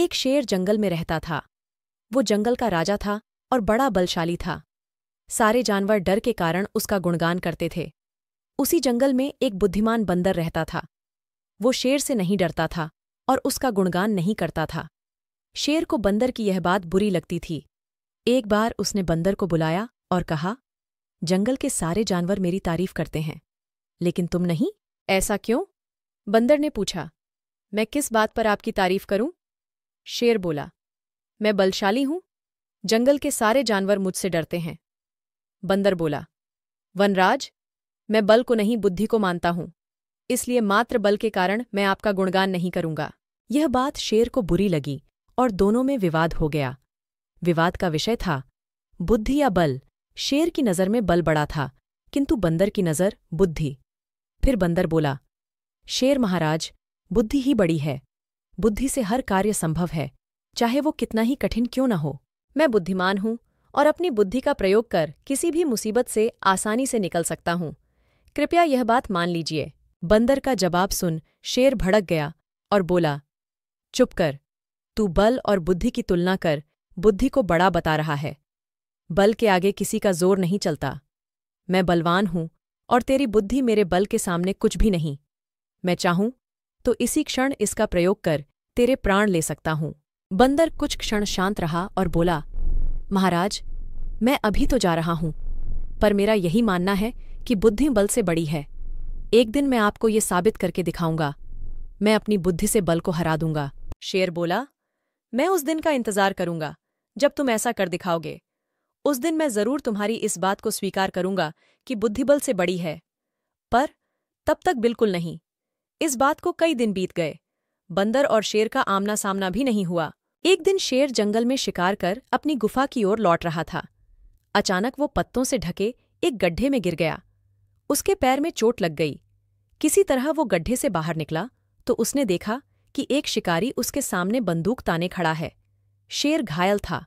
एक शेर जंगल में रहता था वो जंगल का राजा था और बड़ा बलशाली था सारे जानवर डर के कारण उसका गुणगान करते थे उसी जंगल में एक बुद्धिमान बंदर रहता था वो शेर से नहीं डरता था और उसका गुणगान नहीं करता था शेर को बंदर की यह बात बुरी लगती थी एक बार उसने बंदर को बुलाया और कहा जंगल के सारे जानवर मेरी तारीफ करते हैं लेकिन तुम नहीं ऐसा क्यों बंदर ने पूछा मैं किस बात पर आपकी तारीफ करूं शेर बोला मैं बलशाली हूं जंगल के सारे जानवर मुझसे डरते हैं बंदर बोला वनराज मैं बल को नहीं बुद्धि को मानता हूं इसलिए मात्र बल के कारण मैं आपका गुणगान नहीं करूंगा यह बात शेर को बुरी लगी और दोनों में विवाद हो गया विवाद का विषय था बुद्धि या बल शेर की नज़र में बल बड़ा था किंतु बंदर की नज़र बुद्धि फिर बंदर बोला शेर महाराज बुद्धि ही बड़ी है बुद्धि से हर कार्य संभव है चाहे वो कितना ही कठिन क्यों न हो मैं बुद्धिमान हूँ और अपनी बुद्धि का प्रयोग कर किसी भी मुसीबत से आसानी से निकल सकता हूँ कृपया यह बात मान लीजिए बंदर का जवाब सुन शेर भड़क गया और बोला चुप कर तू बल और बुद्धि की तुलना कर बुद्धि को बड़ा बता रहा है बल के आगे किसी का जोर नहीं चलता मैं बलवान हूं और तेरी बुद्धि मेरे बल के सामने कुछ भी नहीं मैं चाहूं तो इसी क्षण इसका प्रयोग कर तेरे प्राण ले सकता हूँ बंदर कुछ क्षण शांत रहा और बोला महाराज मैं अभी तो जा रहा हूँ पर मेरा यही मानना है कि बुद्धि बल से बड़ी है एक दिन मैं आपको ये साबित करके दिखाऊंगा मैं अपनी बुद्धि से बल को हरा दूंगा शेर बोला मैं उस दिन का इंतजार करूंगा जब तुम ऐसा कर दिखाओगे उस दिन मैं जरूर तुम्हारी इस बात को स्वीकार करूंगा कि बुद्धिबल से बड़ी है पर तब तक बिल्कुल नहीं इस बात को कई दिन बीत गए बंदर और शेर का आमना सामना भी नहीं हुआ एक दिन शेर जंगल में शिकार कर अपनी गुफा की ओर लौट रहा था अचानक वो पत्तों से ढके एक गड्ढे में गिर गया उसके पैर में चोट लग गई किसी तरह वो गड्ढे से बाहर निकला तो उसने देखा कि एक शिकारी उसके सामने बंदूक ताने खड़ा है शेर घायल था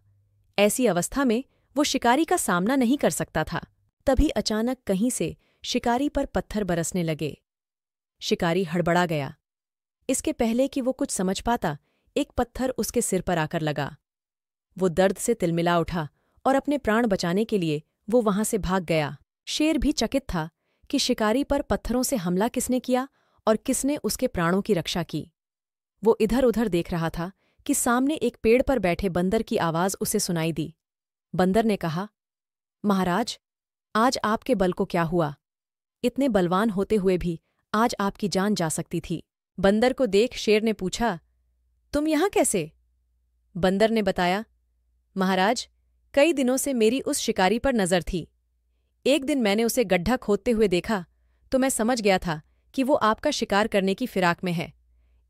ऐसी अवस्था में वो शिकारी का सामना नहीं कर सकता था तभी अचानक कहीं से शिकारी पर पत्थर बरसने लगे शिकारी हड़बड़ा गया इसके पहले कि वो कुछ समझ पाता एक पत्थर उसके सिर पर आकर लगा वो दर्द से तिलमिला उठा और अपने प्राण बचाने के लिए वो वहां से भाग गया शेर भी चकित था कि शिकारी पर पत्थरों से हमला किसने किया और किसने उसके प्राणों की रक्षा की वो इधर उधर देख रहा था कि सामने एक पेड़ पर बैठे बंदर की आवाज़ उसे सुनाई दी बंदर ने कहा महाराज आज आपके बल को क्या हुआ इतने बलवान होते हुए भी आज आपकी जान जा सकती थी बंदर को देख शेर ने पूछा तुम यहां कैसे बंदर ने बताया महाराज कई दिनों से मेरी उस शिकारी पर नजर थी एक दिन मैंने उसे गड्ढा खोदते हुए देखा तो मैं समझ गया था कि वो आपका शिकार करने की फिराक में है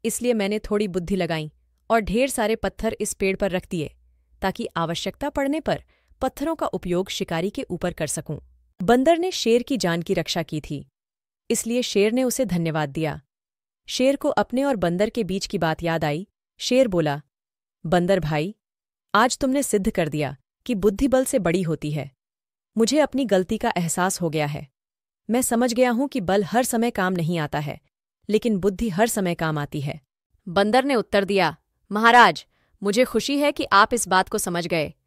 इसलिए मैंने थोड़ी बुद्धि लगाई और ढेर सारे पत्थर इस पेड़ पर रख दिए ताकि आवश्यकता पड़ने पर पत्थरों का उपयोग शिकारी के ऊपर कर सकूं बंदर ने शेर की जान की रक्षा की थी इसलिए शेर ने उसे धन्यवाद दिया शेर को अपने और बंदर के बीच की बात याद आई शेर बोला बंदर भाई आज तुमने सिद्ध कर दिया कि बुद्धि बल से बड़ी होती है मुझे अपनी गलती का एहसास हो गया है मैं समझ गया हूं कि बल हर समय काम नहीं आता है लेकिन बुद्धि हर समय काम आती है बंदर ने उत्तर दिया महाराज मुझे खुशी है कि आप इस बात को समझ गए